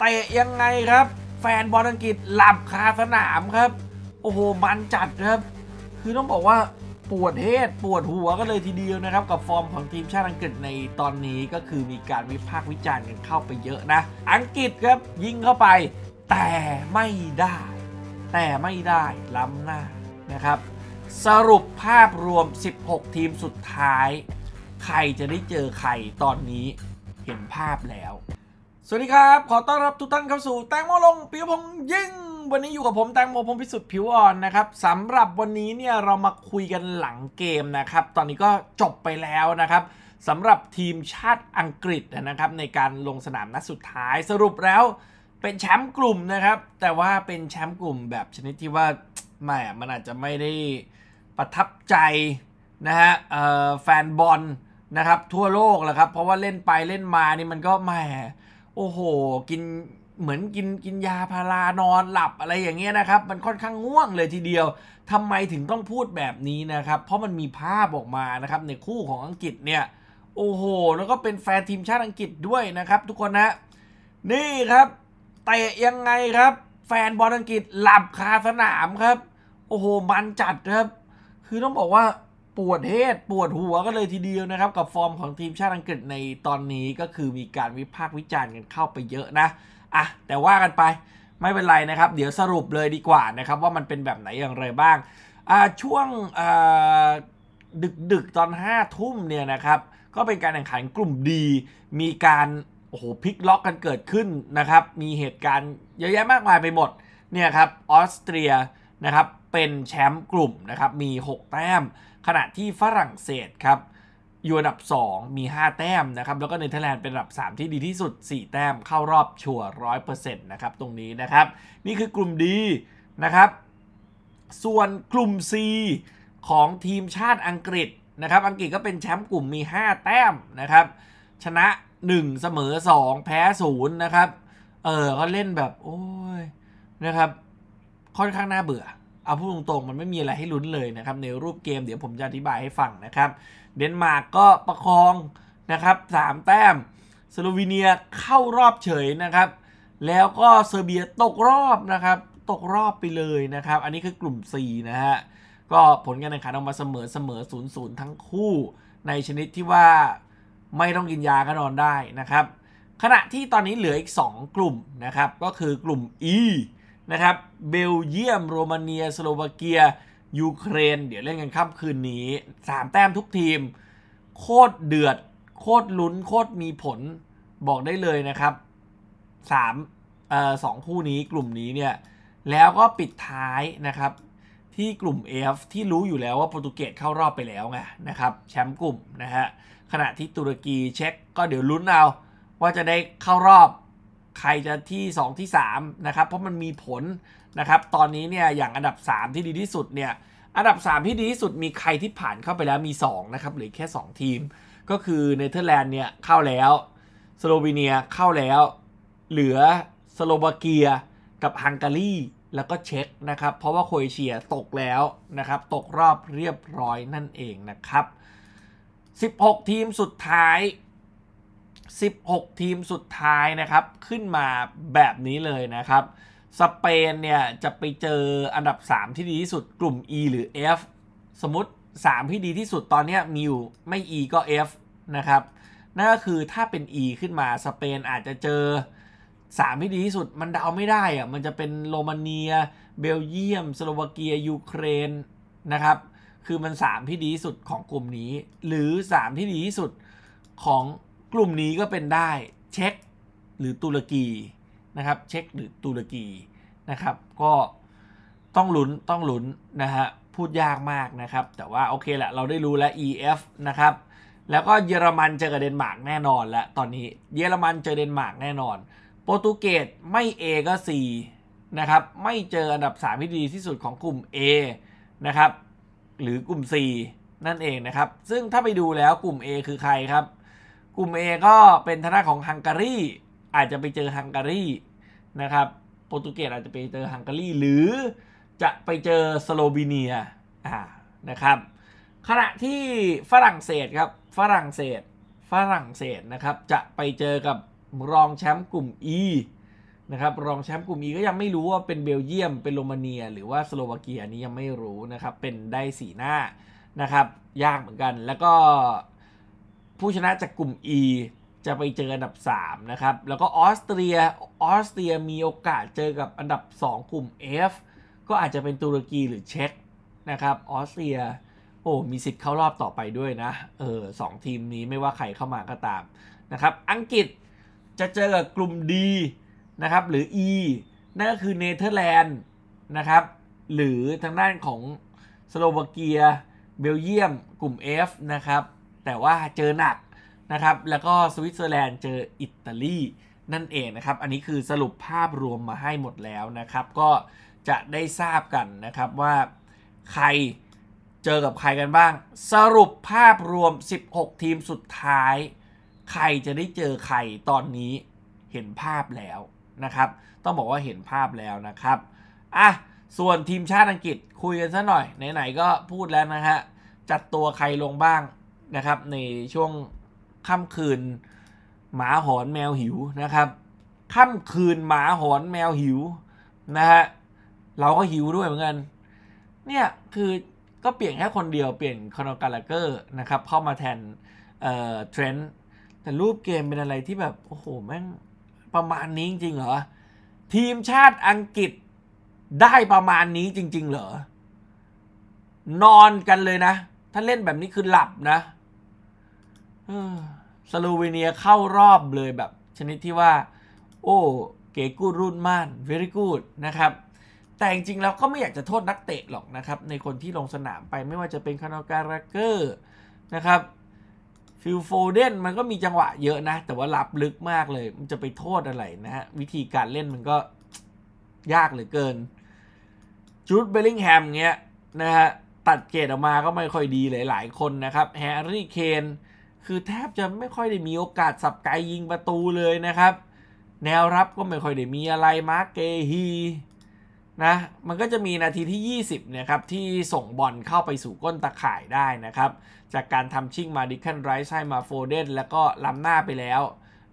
ตะยังไงครับแฟนบอลอังกฤษหลับคาสนามครับ โอ้โหมันจัดครับ คือต้องบอกว่าปวดเทดปวดหัวก็เลยทีเดียวนะครับ กับฟอร์มของทีมชาติอังกฤษในตอนนี้ก็คือมีการวิพากษ์วิจารณ์กันเข้าไปเยอะนะ อังกฤษครับยิงเข้าไปแต่ไม่ได้ แต่ไม่ได้ล้ำหน้านะครับ สรุปภาพรวม 16 ทีมสุดท้าย ใครจะได้เจอใครตอนนี้เห็นภาพแล้วสวัสดีครับ ขอต้อนรับทุกท่านเข้าสู่ แตงโมลงปิวพงยิ่ง วันนี้อยู่กับผมแตงโมพงพิสุทธิ์ผิวอ่อนนะครับสำหรับวันนี้เนี่ยเรามาคุยกันหลังเกมนะครับ ตอนนี้ก็จบไปแล้วนะครับ สำหรับทีมชาติอังกฤษนะครับ ในการลงสนามนัดสุดท้าย สรุปแล้วเป็นแชมป์กลุ่มนะครับ แต่ว่าเป็นแชมป์กลุ่มแบบชนิดที่ว่าแหมมันอาจจะไม่ได้ประทับใจนะฮะแฟนบอลนะครับทั่วโลกแหละครับ เพราะว่าเล่นไปเล่นมานี่มันก็แหมโอ้โห กินเหมือนกินกินยาพารานอนหลับอะไรอย่างเงี้ยนะครับ มันค่อนข้างง่วงเลยทีเดียว ทำไมถึงต้องพูดแบบนี้นะครับ เพราะมันมีภาพออกมานะครับในคู่ของอังกฤษเนี่ย โอ้โห แล้วก็เป็นแฟนทีมชาติอังกฤษด้วยนะครับ ทุกคนนะ นี่ครับ เตะยังไงครับ แฟนบอลอังกฤษหลับคาสนามครับ โอ้โห มันจัดครับ คือต้องบอกว่าปวดเฮดปวดหัวกันเลยทีเดียวนะครับ กับฟอร์มของทีมชาติอังกฤษในตอนนี้ก็คือมีการวิพากษ์วิจารณ์กันเข้าไปเยอะนะอ่ะแต่ว่ากันไปไม่เป็นไรนะครับเดี๋ยวสรุปเลยดีกว่านะครับ ว่ามันเป็นแบบไหนอย่างไรบ้างอ่าช่วงอ่าดึกดึกตอน5้าทุ่มเนี่ยนะครับ ก็เป็นการแข่งขันกลุ่มดี มีการโอ้โหพลิกล็อกกันเกิดขึ้นนะครับ มีเหตุการณ์เยอะแยะมากมายไปหมดเนี่ยครับออสเตรียนะครับเป็นแชมป์กลุ่มนะครับ มี 6 แต้ม ขณะที่ฝรั่งเศสครับ อยู่อันดับ 2 มี 5 แต้มนะครับ แล้วก็เนเธอร์แลนด์เป็นอันดับ3ที่ดีที่สุด 4 แต้มเข้ารอบชัวร้อยเปอร์เซ็นต์นะครับตรงนี้นะครับ นี่คือกลุ่มดีนะครับ ส่วนกลุ่ม C ของทีมชาติอังกฤษนะครับอังกฤษก็เป็นแชมป์กลุ่มมี 5 แต้มนะครับชนะ 1 เสมอ 2 แพ้0นะครับเออเขาเล่นแบบโอ้ยนะครับ ค่อนข้างน่าเบื่อเอาพูดตรงๆมันไม่มีอะไรให้ลุ้นเลยนะครับในรูปเกมเดี๋ยวผมจะอธิบายให้ฟังนะครับเดนมาร์กก็ประคองนะครับสามแต้มสโลวีเนียเข้ารอบเฉยนะครับแล้วก็เซอร์เบียตกรอบนะครับตกรอบไปเลยนะครับอันนี้คือกลุ่ม4นะฮะก็ผลการแข่งขันออกมาเสมอเสมอศูนย์ทั้งคู่ ในชนิดที่ว่าไม่ต้องกินยาก็นอนได้นะครับขณะที่ตอนนี้เหลืออีก 2 กลุ่มนะครับก็คือกลุ่ม E นะครับเบลเยียมโรมาเนียสโลวาเกียยูเครนเดี๋ยวเล่นกันค่ำคืนนี้ 3 แต้มทุกทีม โคตรเดือดโคตรลุ้น โคตรมีผลบอกได้เลยนะครับ3เอ่อสองคู่นี้กลุ่มนี้เนี่ยแล้วก็ปิดท้ายนะครับที่กลุ่ม F ที่รู้อยู่แล้วว่าโปรตุเกสเข้ารอบไปแล้วไงนะครับแชมป์กลุ่มนะฮะขณะที่ตุรกีเช็กก็เดี๋ยวลุ้นเอา ว่าจะได้เข้ารอบใครจะที่ 2 ที่3นะครับเพราะมันมีผลนะครับตอนนี้เนี่ยอย่างอันดับ 3 ที่ดีที่สุดเนี่ยอันดับ 3 ที่ดีที่สุดมีใครที่ผ่านเข้าไปแล้วมี2นะครับหรือแค่ 2 ทีม ก็คือเนเธอร์แลนด์เนี่ยเข้าแล้วสโลวีเนียเข้าแล้วเหลือสโลวาเกียกับฮังการีแล้วก็เช็คนะครับเพราะว่าโคเอเชียตกแล้วนะครับตกรอบเรียบร้อยนั่นเองนะครับ 16 ทีมสุดท้าย16 ทีมสุดท้ายนะครับขึ้นมาแบบนี้เลยนะครับสเปนเนี่ยจะไปเจออันดับ 3 ที่ดีที่สุดกลุ่ม E หรือ F สมมติ 3 ที่ดีที่สุดตอนนี้มีอยู่ไม่ E ก็ F นะครับนั่นก็คือถ้าเป็น E ขึ้นมาสเปนอาจจะเจอ 3 ที่ดีที่สุดมันเดาไม่ได้อะมันจะเป็นโรมาเนีย เบลเยียมสโลวาเกียยูเครนนะครับคือมัน 3 ที่ดีที่สุดของกลุ่มนี้ หรือ 3 ที่ดีที่สุดของกลุ่มนี้ก็เป็นได้เช็กหรือตุรกีนะครับเช็กหรือตุรกีนะครับ ก็ต้องลุ้นต้องลุ้นนะฮะพูดยากมากนะครับ แต่ว่าโอเคแหละเราได้รู้แล้ว EF นะครับแล้วก็เยอรมันเจอกับเดนมาร์กแน่นอนและตอนนี้เยอรมันเจอเดนมาร์กแน่นอนโปรตุเกสไม่ A ก็ C นะครับไม่เจออันดับ3ที่ดีที่สุดของกลุ่ม A นะครับหรือกลุ่ม C นั่นเองนะครับ ซึ่งถ้าไปดูแล้วกลุ่ม A คือใครครับกลุ่ม A ก็เป็นทนาของฮังการีอาจจะไปเจอฮังการีนะครับโปรตุเกสอาจจะไปเจอฮังการีหรือจะไปเจอสโลวีเนียอ่านะครับขณะที่ฝรั่งเศสครับฝรั่งเศสฝรั่งเศสนะครับจะไปเจอกับรองแชมป์กลุ่ม E นะครับรองแชมป์กลุ่ม E ก็ยังไม่รู้ว่าเป็นเบลเยียม เป็นโรมาเนีย หรือว่าสโลวาเกียนี้ยังไม่รู้นะครับเป็นได้สีหน้านะครับยากเหมือนกันแล้วก็ผู้ชนะจากกลุ่ม E จะไปเจออันดับ 3 นะครับ แล้วก็ออสเตรีย ออสเตรียมีโอกาสเจอกับอันดับ 2 กลุ่ม F ก็อาจจะเป็นตุรกีหรือเช็กนะครับ ออสเตรีย โอ้ มีสิทธิ์เข้ารอบต่อไปด้วยนะ เออสองทีมนี้ไม่ว่าใครเข้ามาก็ตามนะครับ อังกฤษจะเจอกับกลุ่ม D นะครับ หรือ E นั่นก็คือเนเธอร์แลนด์นะครับ หรือทางด้านของสโลวาเกีย เบลเยียม กลุ่ม F นะครับแต่ว่าเจอหนักนะครับแล้วก็สวิตเซอร์แลนด์เจออิตาลี นั่นเองนะครับอันนี้คือสรุปภาพรวมมาให้หมดแล้วนะครับก็จะได้ทราบกันนะครับว่าใครเจอกับใครกันบ้าง สรุปภาพรวม 16 ทีมสุดท้าย ใครจะได้เจอใครตอนนี้เห็นภาพแล้วนะครับต้องบอกว่าเห็นภาพแล้วนะครับอ่ะส่วนทีมชาติอังกฤษคุยกันซะหน่อยไหนๆก็พูดแล้วนะฮะจัดตัวใครลงบ้างนะครับในช่วงค่ำคืนหมาหอนแมวหิวนะครับค่ำคืนหมาหอนแมวหิวนะฮะเราก็หิวด้วยเหมือนกันเนี่ยคือก็เปลี่ยนแค่คนเดียวเปลี่ยนคอนการ์เกอร์นะครับเข้ามาแทนเอ่อเทรนด์แต่รูปเกมเป็นอะไรที่แบบโอ้โหแม่งประมาณนี้จริงเหรอทีมชาติอังกฤษได้ประมาณนี้จริง ๆเหรอนอนกันเลยนะ ถ้าเล่นแบบนี้คือหลับนะสโลวีเนียเข้ารอบเลยแบบ ชนิดที่ว่า โอ้เก๋กูดรุ่นม่าน very good นะครับแต่จริงๆแล้วก็ไม่อยากจะโทษนักเตะหรอกนะครับในคนที่ลงสนามไปไม่ว่าจะเป็นคานาการาเกอร์นะครับฟิลโฟเดนมันก็มีจังหวะเยอะนะ แต่ว่ารับลึกมากเลยมันจะไปโทษอะไรนะฮะ วิธีการเล่นมันก็ยากเหลือเกินจูดเบลลิงแฮมเงี้ยนะฮะตัดเกตออกมาก็ไม่ค่อยดีหลาย ๆ คนนะครับแฮร์รี่เคนคือแทบจะไม่ค่อยได้มีโอกาส สับไกยิงประตูเลยนะครับ แนวรับก็ไม่ค่อย ได้ มีอะไรมาร์กเกฮีนะมันก็จะมีนาทีที่ 20 นะครับ ที่ส่งบอลเข้าไปสู่ก้นตะข่ายได้นะครับ จากการทำชิ่งมาดิคันไรซ์ใช่มาโฟเดนแล้วก็ ล้ำหน้าไปแล้ว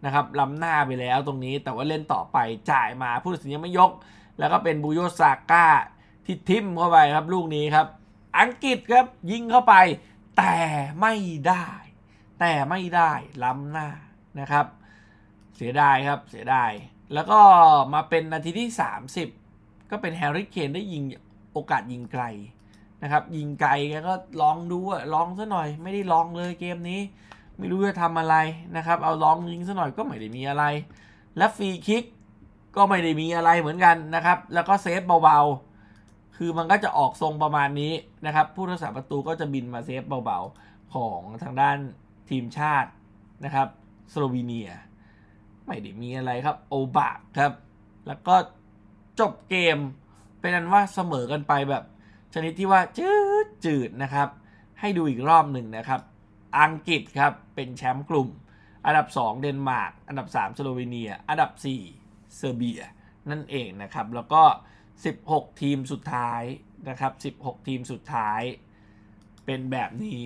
นะครับ ล้ำหน้าไปแล้วตรงนี้ แต่ว่าเล่นต่อไปจ่ายมาผู้ตัดสินยังไม่ยก แล้วก็เป็นบูโยซาก้าที่ทิมเข้าไปครับลูกนี้ครับ อังกฤษครับยิงเข้าไปแต่ไม่ได้แต่ไม่ได้ล้ำหน้านะครับ เสียดายครับเสียดายแล้วก็มาเป็นนาทีที่ 30 ก็เป็นแฮร์ริเคนได้ยิงโอกาสยิงไกลนะครับ ยิงไกลแกก็ลองดูอะลองซะหน่อย ไม่ได้ลองเลยเกมนี้ ไม่รู้จะทำอะไรนะครับ เอาลองยิงซะหน่อยก็ไม่ได้มีอะไร และฟรีคิกก็ไม่ได้มีอะไรเหมือนกันนะครับ แล้วก็เซฟเบาๆคือมันก็จะออกทรงประมาณนี้นะครับ ผู้รักษาประตูก็จะบินมาเซฟเบาๆของทางด้านทีมชาตินะครับสโลวีเนีย ไม่ได้มีอะไรครับโอบะครับแล้วก็จบเกมเป็นอันว่าเสมอกันไปแบบ ชนิดที่ว่าจืดจืดนะครับ ให้ดูอีกรอบหนึ่งนะครับ อังกฤษครับเป็นแชมป์กลุ่ม อันดับ 2เดนมาร์กอันดับ3สโลวีเนีย อันดับ4เซอร์เบียนั่นเองนะครับแล้วก็ 16 ทีมสุดท้ายนะครับ 16 ทีมสุดท้าย เป็นแบบนี้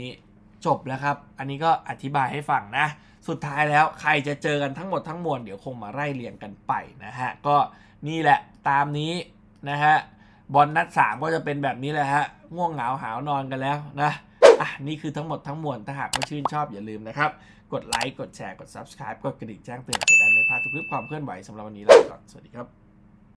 จบแล้วครับ อันนี้ก็อธิบายให้ฟังนะ สุดท้ายแล้วใครจะเจอกันทั้งหมดทั้งมวลเดี๋ยวคงมาไล่เรียงกันไปนะฮะ ก็นี่แหละ ตามนี้นะฮะบอลนัด3ก็จะเป็นแบบนี้แหละฮะ ง่วงเหงาหาวนอนกันแล้วนะ อ่ะ นี่คือทั้งหมดทั้งมวลถ้าหากว่าชื่นชอบอย่าลืมนะครับ กดไลค์ กดแชร์กด subscribe กดกระดิ่งแจ้งเตือนจะได้ไม่พลาดทุกคลิปความเคลื่อนไหวสำหรับวันนี้ลาไปก่อนสวัสดีครับ